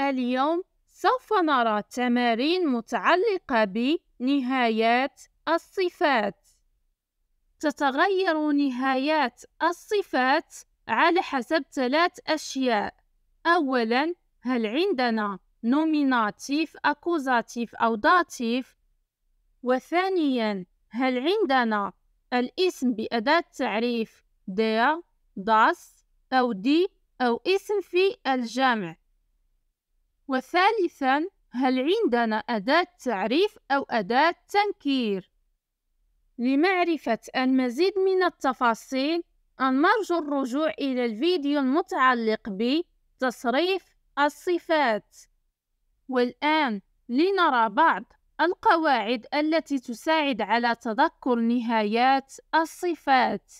اليوم سوف نرى تمارين متعلقة بنهايات الصفات تتغير نهايات الصفات على حسب ثلاث أشياء أولا هل عندنا نوميناتيف أكوزاتيف أو داتيف وثانيا هل عندنا الاسم بأداة تعريف دير داس أو دي أو اسم في الجمع وثالثا هل عندنا أداة تعريف أو أداة تنكير؟ لمعرفة المزيد من التفاصيل أنرجو الرجوع إلى الفيديو المتعلق بتصريف الصفات والآن لنرى بعض القواعد التي تساعد على تذكر نهايات الصفات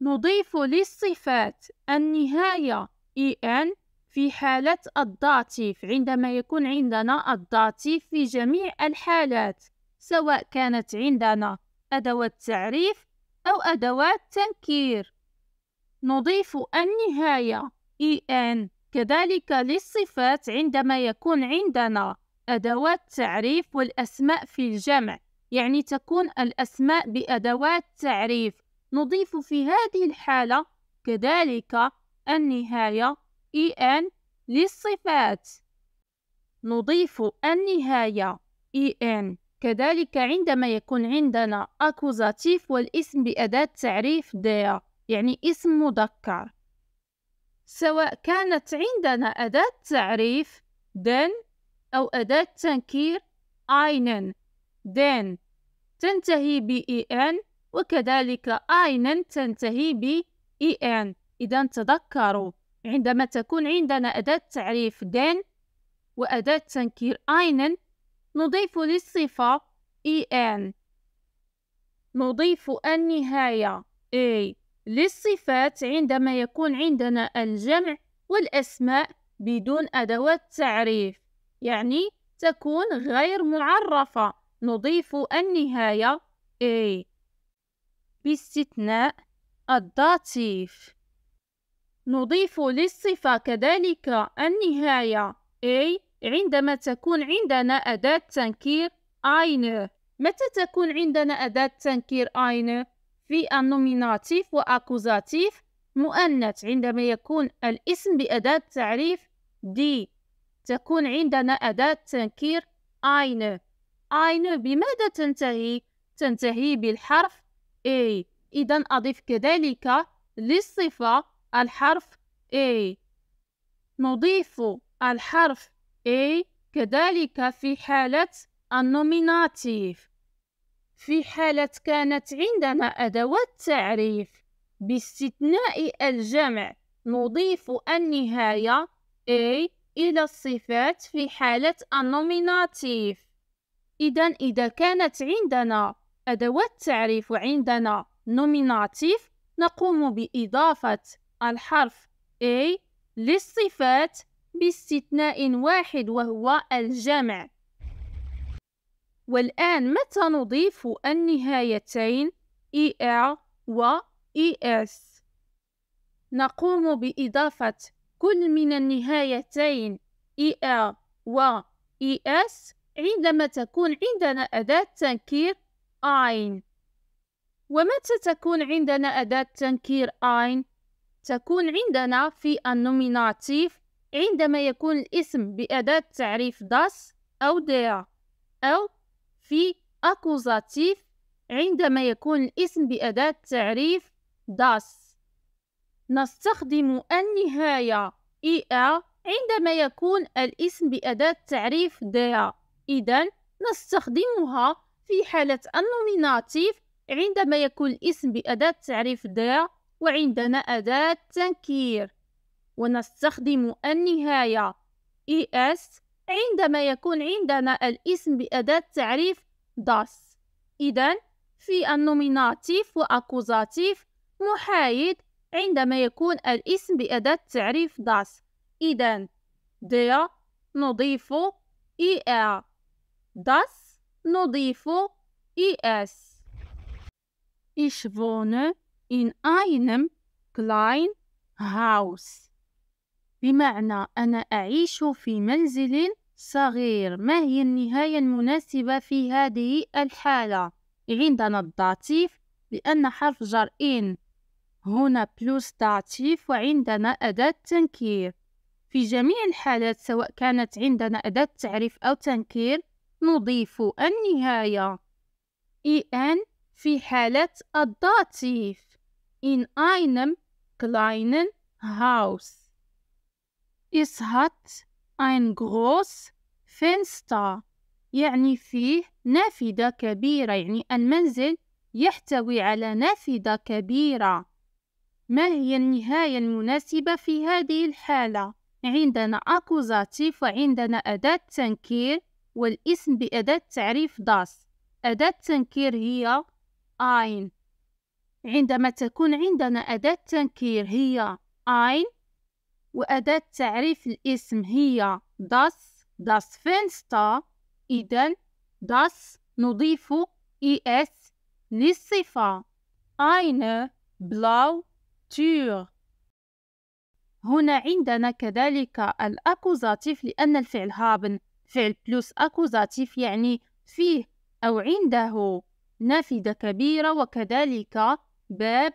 نضيف للصفات النهاية en في حالة الضاتيف عندما يكون عندنا الضاتيف في جميع الحالات سواء كانت عندنا أدوات تعريف أو أدوات تنكير نضيف النهاية إن e كذلك للصفات عندما يكون عندنا أدوات تعريف والأسماء في الجمع يعني تكون الأسماء بأدوات تعريف نضيف في هذه الحالة كذلك النهاية إي إن للصفات نضيف النهاية إي إن كذلك عندما يكون عندنا أكوزاتيف والاسم بأداة تعريف دير يعني اسم مذكر سواء كانت عندنا أداة تعريف دن أو أداة تنكير أينن دن تنتهي ب إن وكذلك أينن تنتهي ب إن إذا تذكروا عندما تكون عندنا أداة تعريف den وأداة تنكير أينن نضيف للصفة en نضيف النهاية إي للصفات عندما يكون عندنا الجمع والأسماء بدون أدوات تعريف يعني تكون غير معرفة نضيف النهاية إي باستثناء الداتيف نضيف للصفة كذلك النهاية أي عندما تكون عندنا أداة تنكير أين متى تكون عندنا أداة تنكير أين في النوميناتيف وأكوزاتيف مؤنث عندما يكون الاسم بأداة تعريف دي تكون عندنا أداة تنكير أين أين بماذا تنتهي؟ تنتهي بالحرف A إذا أضف كذلك للصفة الحرف A نضيف الحرف A كذلك في حالة النوميناتيف في حالة كانت عندنا أدوات تعريف باستثناء الجمع نضيف النهاية A إلى الصفات في حالة النوميناتيف إذا إذا كانت عندنا أدوات تعريف وعندنا نوميناتيف نقوم بإضافة الحرف A للصفات باستثناء واحد وهو الجمع والآن متى نضيف النهايتين er و es نقوم بإضافة كل من النهايتين er و es عندما تكون عندنا أداة تنكير أين ومتى تكون عندنا أداة تنكير أين تكون عندنا في النوميناتيف عندما يكون الاسم بأداة تعريف داس أو ديا أو في أكوزاتيف عندما يكون الاسم بأداة تعريف داس نستخدم النهاية er عندما يكون الاسم بأداة تعريف ديا إذا نستخدمها في حالة النوميناتيف عندما يكون الاسم بأداة تعريف ديا وعندنا أداة تنكير ونستخدم النهاية إس e عندما يكون عندنا الاسم بأداة تعريف داس إذا في النوميناتيف وأكوزاتيف محايد عندما يكون الاسم بأداة تعريف داس إذا der نضيف er داس نضيف آس إيش wohne in einem kleinen Haus بمعنى أنا أعيش في منزل صغير ما هي النهاية المناسبة في هذه الحالة؟ عندنا الضعيف لأن حرف جر إن هنا بلوس ضعيف وعندنا أداة تنكير في جميع الحالات سواء كانت عندنا أداة تعريف أو تنكير نضيف النهاية إن في حالة الضعيف in einem kleinen Haus. Es hat ein groß Fenster. يعني فيه نافذة كبيرة يعني المنزل يحتوي على نافذة كبيرة ما هي النهاية المناسبة في هذه الحالة؟ عندنا أكوزاتيف وعندنا أداة تنكير والاسم بأداة تعريف داس أداة تنكير هي أين عندما تكون عندنا أداة تنكير هي ein وأداة تعريف الاسم هي das das Fenster إذن das نضيف es للصفة eine blaue Tür هنا عندنا كذلك الأكوزاتيف لأن الفعل هابن فعل بلوس أكوزاتيف يعني فيه أو عنده نافذة كبيرة وكذلك باب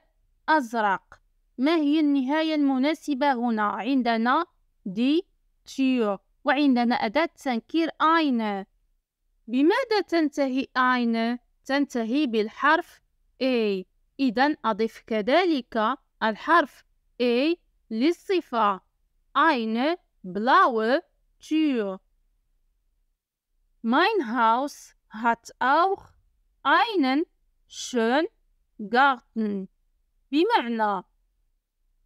أزرق ما هي النهاية المناسبة هنا عندنا دي تيو وعندنا أداة تنكير أين بماذا تنتهي أين؟ تنتهي بالحرف أي إذا أضف كذلك الحرف أي للصفة أين بلاو تيو Mein Haus hat auch einen شون garden بمعنى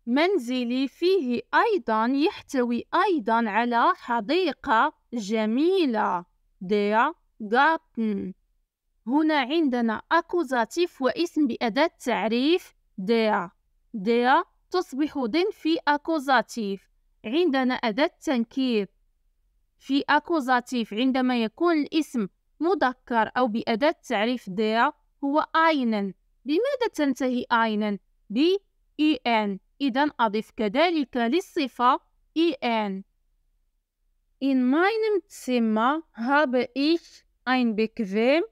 منزلي فيه أيضا يحتوي أيضا على حديقة جميلة der garden هنا عندنا accusative واسم بأداة تعريف der der تصبح den في accusative عندنا أداة تنكير في accusative عندما يكون الاسم مذكر أو بأداة تعريف der هو أينن لماذا تنتهي آينا ب إن إذا أضف كذلك للصفة إن In meinem Zimmer habe ich ein bequem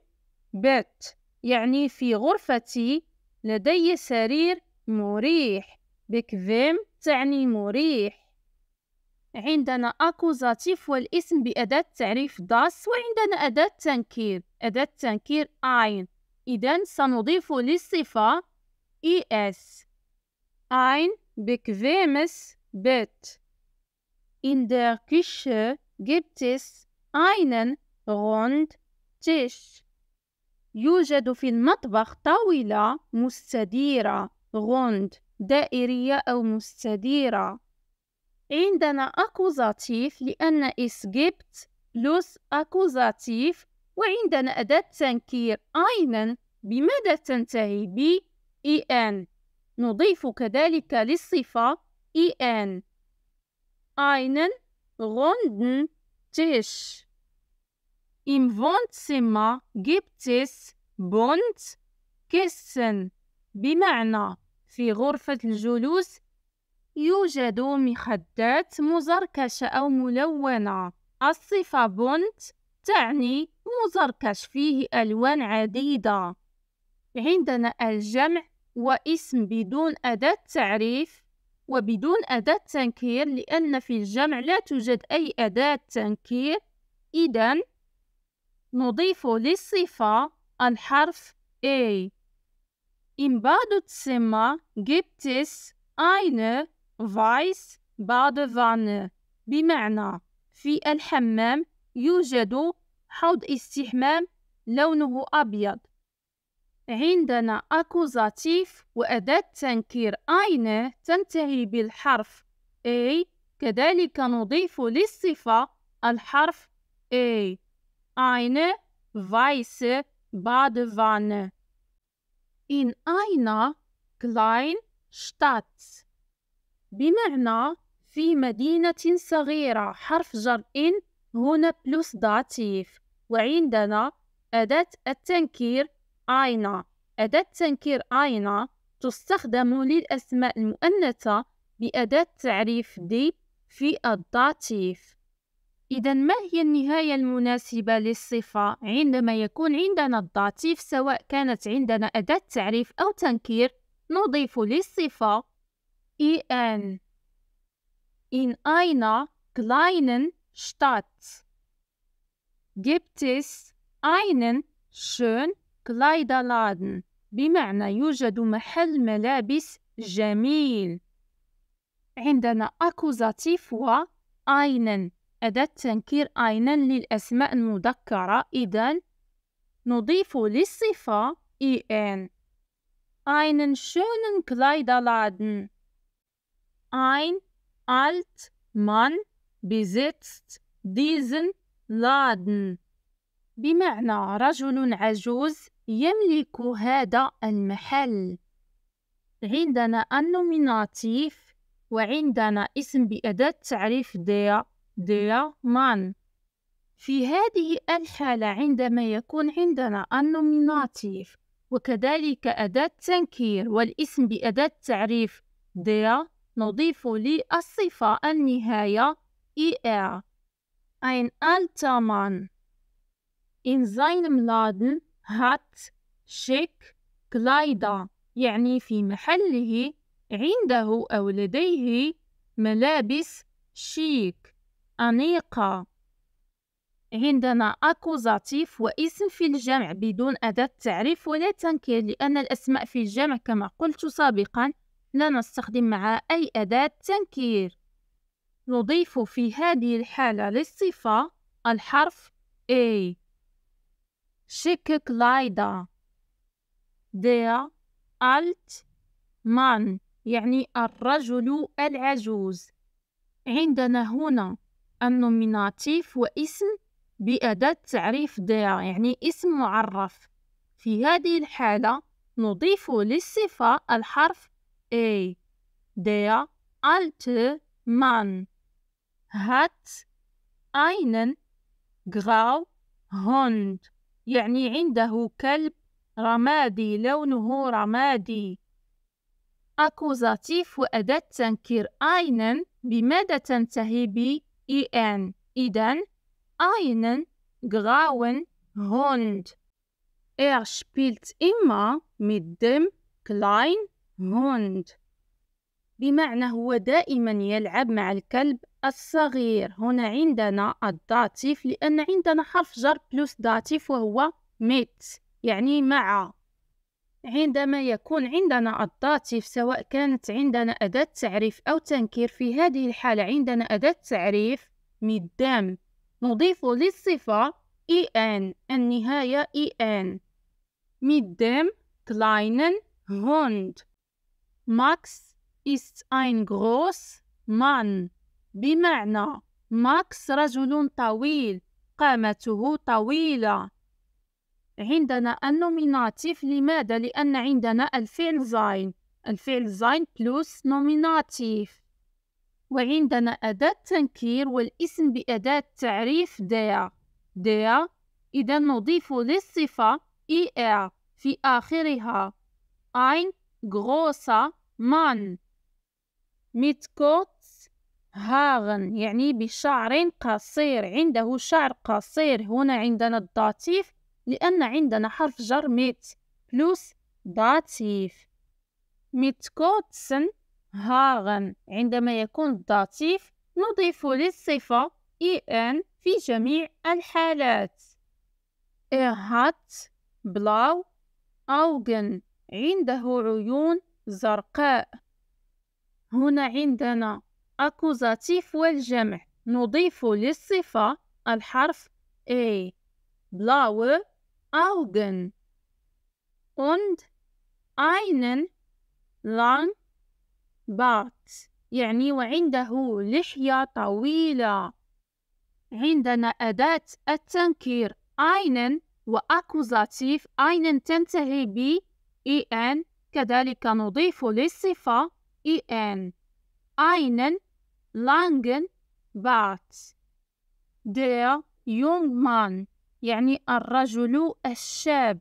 Bett. يعني في غرفتي لدي سرير مريح. بكفيم تعني مريح. عندنا أكوزاتيف والاسم بأداة تعريف داس وعندنا أداة تنكير. أداة تنكير أين إذا سنضيف للصفة إس e ein bequemes Bett. In der Küche gibt es einen Rundtisch. يوجد في المطبخ طاولة مستديرة غوند دائرية أو مستديرة عندنا أكوزاتيف لأن إس جبت plus أكوزاتيف وعندنا أداة تنكير أينن بماذا تنتهي ب إن e نضيف كذلك للصفة e إن أينن غوندن Tisch. إم Wohnzimmer gibt es bunt بمعنى في غرفة الجلوس يوجد مخدات مزركشة أو ملونة. الصفة بونت تعني مزركش فيه ألوان عديدة عندنا الجمع واسم بدون أداة تعريف وبدون أداة تنكير لأن في الجمع لا توجد أي أداة تنكير إذا نضيف للصفة الحرف A In تسمى جبتس أين فايس بعد فان بمعنى في الحمام يوجد حوض استحمام لونه أبيض عندنا أكوزاتيف وأداة تنكير أين تنتهي بالحرف A كذلك نضيف للصفة الحرف A فيس بعد فان إن أين كلاين شتات بمعنى في مدينة صغيرة حرف جر إن هنا بلوس ضعيف وعندنا أداة التنكير أينا أداة تنكير أينا تستخدم للأسماء المؤنثة بأداة تعريف دي في الضعيف إذا ما هي النهاية المناسبة للصفة عندما يكون عندنا الضعيف سواء كانت عندنا أداة تعريف أو تنكير نضيف للصفة e إن إن أينا كلاينن Stadt gibt es einen schön Kleiderladen بمعنى يوجد محل ملابس جميل عندنا أكوزاتيف و einen أداة تنكير einen للأسماء المذكرة إذا نضيف للصفة إن einen schönen Kleiderladen ein alt Mann besitzt diesen Laden بمعنى رجل عجوز يملك هذا المحل عندنا النوميناتيف وعندنا اسم بأداة تعريف der der man في هذه الحالة عندما يكون عندنا النوميناتيف وكذلك أداة تنكير والاسم بأداة تعريف der نضيف للصفة النهاية er. Ein alter Mann. In seinem Laden hat schick Kleider. يعني في محله عنده أو لديه ملابس شيك أنيقة عندنا أكوزاتيف واسم في الجمع بدون أداة تعريف ولا تنكير لأن الأسماء في الجمع كما قلت سابقا لا نستخدم معها أي أداة تنكير نضيف في هذه الحالة للصفة الحرف A schicke Kleider دي ألت مان يعني الرجل العجوز عندنا هنا النوميناتيف واسم بأداة تعريف دي يعني اسم معرف في هذه الحالة نضيف للصفة الحرف A دي ألت مان hat einen هوند يعني عنده كلب رمادي لونه رمادي أكوزاتيف وأداة تنكير أينن بماذا تنتهي ب إن إذن أينن غاون هوند Er spielt immer mit dem kleinen Hund بمعنى هو دائما يلعب مع الكلب الصغير هنا عندنا الداتيف لأن عندنا حرف جر بلوس داتيف وهو ميت يعني مع عندما يكون عندنا الداتيف سواء كانت عندنا أداة تعريف أو تنكير في هذه الحالة عندنا أداة تعريف مدام نضيف للصفة إي إن النهاية إي إن مدام كلاينن هوند ماكس إست أين غروس مان بمعنى ماكس رجل طويل قامته طويلة عندنا النوميناتيف لماذا؟ لأن عندنا الفعل زاين الفعل زاين بلوس نوميناتيف وعندنا أداة تنكير والاسم بأداة تعريف der der إذا نضيف للصفة إر e في آخرها ein großer مان ميت كوت هاغن يعني بشعر قصير عنده شعر قصير هنا عندنا الضاتيف لأن عندنا حرف جر ميت بلوس ميت كوتسن هاغن عندما يكون الضاتيف نضيف للصفة إي e إن في جميع الحالات هات بلاو أوغن عنده عيون زرقاء هنا عندنا أكوزاتيف والجمع نضيف للصفة الحرف A blaue Augen und einen lang Bart يعني وعنده لحية طويلة عندنا أداة التنكير einen وأكوزاتيف einen تنتهي ب en كذلك نضيف للصفة en einen Langenbart der Jungmann يعني الرجل الشاب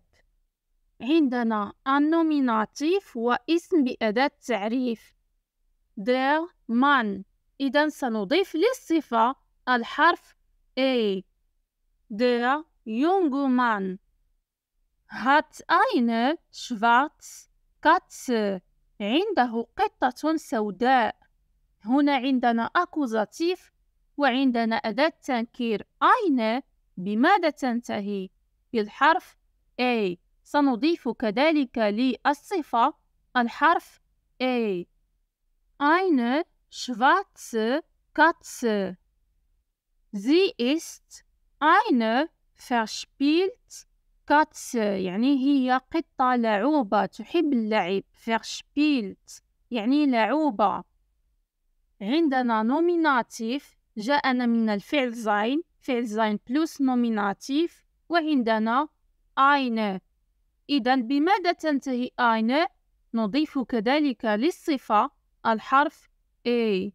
عندنا النوميناتيف واسم بأداة تعريف der Mann إذا سنضيف للصفة الحرف A der يونغ مان hat eine schwarze Katze عنده قطة سوداء هنا عندنا أكوزاتيف وعندنا أداة تنكير أين بماذا تنتهي بالحرف A سنضيف كذلك للصفة الحرف A أين شفاتس كاتس زي إست أين فرشبيلت كاتس يعني هي قطة لعوبة تحب اللعب فرشبيلت يعني لعوبة عندنا نوميناتيف جاءنا من الفعل زين فعل زين بلوس نوميناتيف وعندنا أين إذا بماذا تنتهي أين نضيف كذلك للصفة الحرف أي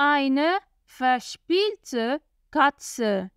أين فاشبيلت كاتس